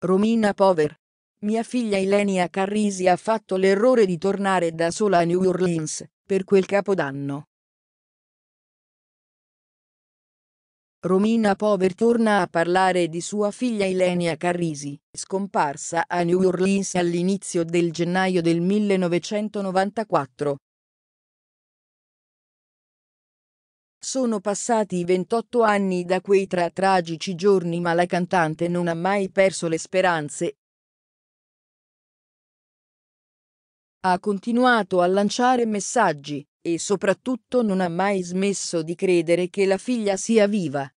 Romina Pover. Mia figlia Ilenia Carrisi ha fatto l'errore di tornare da sola a New Orleans, per quel capodanno. Romina Pover torna a parlare di sua figlia Ilenia Carrisi, scomparsa a New Orleans all'inizio del gennaio del 1994, Sono passati 28 anni da quei tre tragici giorni ma la cantante non ha mai perso le speranze. Ha continuato a lanciare messaggi, e soprattutto non ha mai smesso di credere che la figlia sia viva.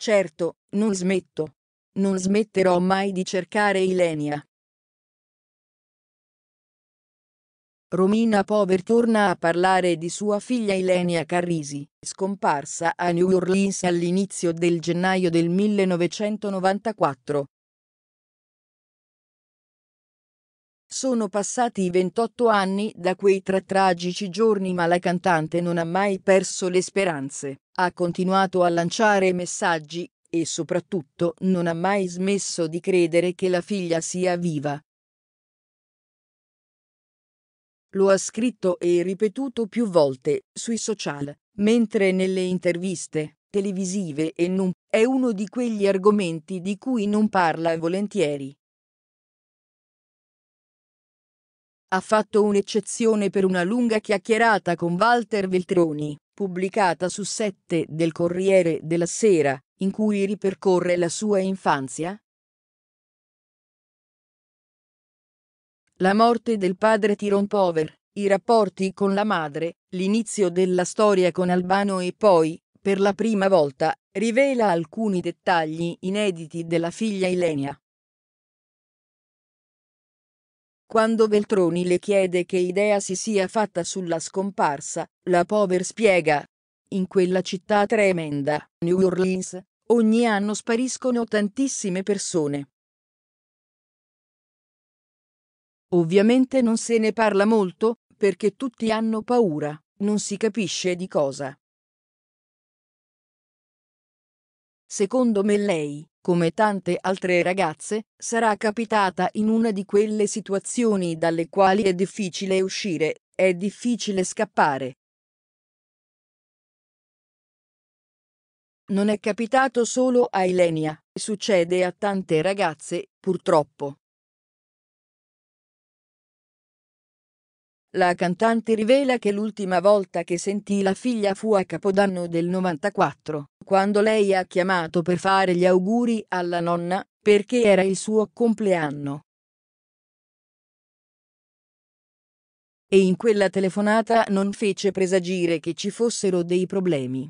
Certo, non smetto. Non smetterò mai di cercare Ilenia. Romina Power torna a parlare di sua figlia Ilenia Carrisi, scomparsa a New Orleans all'inizio del gennaio del 1994. Sono passati 28 anni da quei tre tragici giorni ma la cantante non ha mai perso le speranze, ha continuato a lanciare messaggi, e soprattutto non ha mai smesso di credere che la figlia sia viva. Lo ha scritto e ripetuto più volte sui social, mentre nelle interviste televisive e non è uno di quegli argomenti di cui non parla volentieri. Ha fatto un'eccezione per una lunga chiacchierata con Walter Veltroni, pubblicata su 7 del Corriere della Sera, in cui ripercorre la sua infanzia, La morte del padre Tyrone Power, i rapporti con la madre, l'inizio della storia con Albano e poi, per la prima volta, rivela alcuni dettagli inediti della figlia Ilenia. Quando Veltroni le chiede che idea si sia fatta sulla scomparsa, la Pover spiega. In quella città tremenda, New Orleans, ogni anno spariscono tantissime persone. Ovviamente non se ne parla molto, perché tutti hanno paura, non si capisce di cosa. Secondo me lei, come tante altre ragazze, sarà capitata in una di quelle situazioni dalle quali è difficile uscire, è difficile scappare. Non è capitato solo a Ilenia, succede a tante ragazze, purtroppo. La cantante rivela che l'ultima volta che sentì la figlia fu a Capodanno del 94, quando lei ha chiamato per fare gli auguri alla nonna, perché era il suo compleanno. E in quella telefonata non fece presagire che ci fossero dei problemi.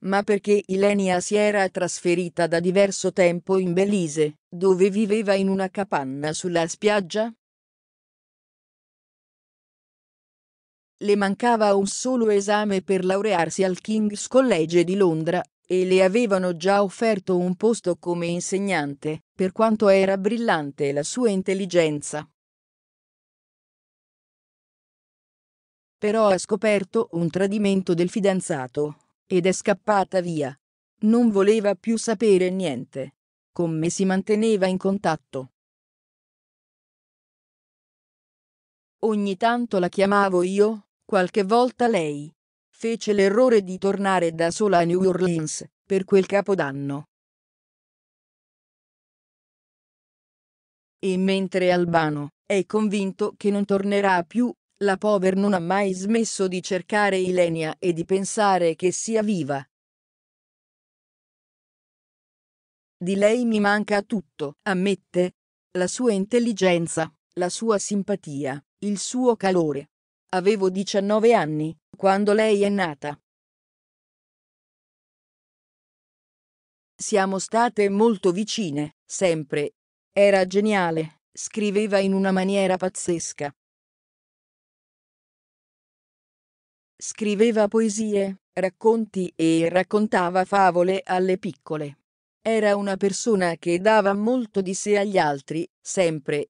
ma perché Ilenia si era trasferita da diverso tempo in Belize, dove viveva in una capanna sulla spiaggia? Le mancava un solo esame per laurearsi al King's College di Londra, e le avevano già offerto un posto come insegnante, per quanto era brillante la sua intelligenza. Però ha scoperto un tradimento del fidanzato, ed è scappata via. Non voleva più sapere niente. Con me si manteneva in contatto. Ogni tanto la chiamavo io, qualche volta lei. Fece l'errore di tornare da sola a New Orleans, per quel capodanno. E mentre Albano è convinto che non tornerà più, la Pover non ha mai smesso di cercare Ilenia e di pensare che sia viva. Di lei mi manca tutto, ammette. La sua intelligenza, la sua simpatia, il suo calore. Avevo 19 anni, quando lei è nata. Siamo state molto vicine, sempre. Era geniale, scriveva in una maniera pazzesca, Scriveva poesie, racconti e raccontava favole alle piccole. Era una persona che dava molto di sé agli altri, sempre,